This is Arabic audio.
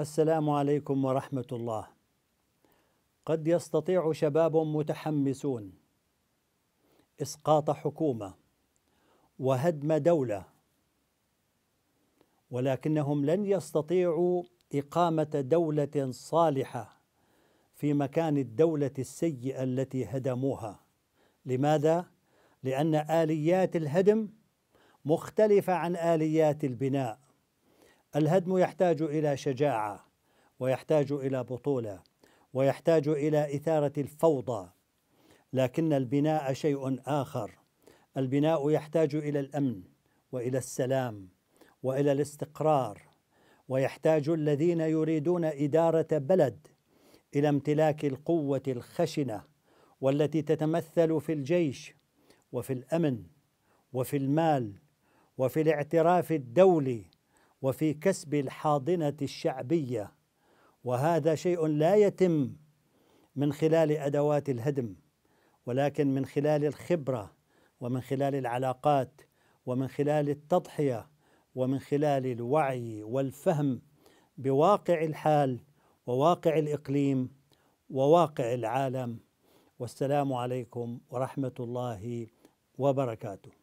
السلام عليكم ورحمة الله. قد يستطيع شباب متحمسون إسقاط حكومة وهدم دولة ولكنهم لن يستطيعوا إقامة دولة صالحة في مكان الدولة السيئة التي هدموها. لماذا؟ لأن آليات الهدم مختلفة عن آليات البناء. الهدم يحتاج الى شجاعه ويحتاج الى بطوله ويحتاج الى اثاره الفوضى لكن البناء شيء اخر البناء يحتاج الى الامن والى السلام والى الاستقرار ويحتاج الذين يريدون اداره بلد الى امتلاك القوه الخشنه والتي تتمثل في الجيش وفي الامن وفي المال وفي الاعتراف الدولي وفي كسب الحاضنة الشعبية وهذا شيء لا يتم من خلال أدوات الهدم ولكن من خلال الخبرة ومن خلال العلاقات ومن خلال التضحية ومن خلال الوعي والفهم بواقع الحال وواقع الإقليم وواقع العالم والسلام عليكم ورحمة الله وبركاته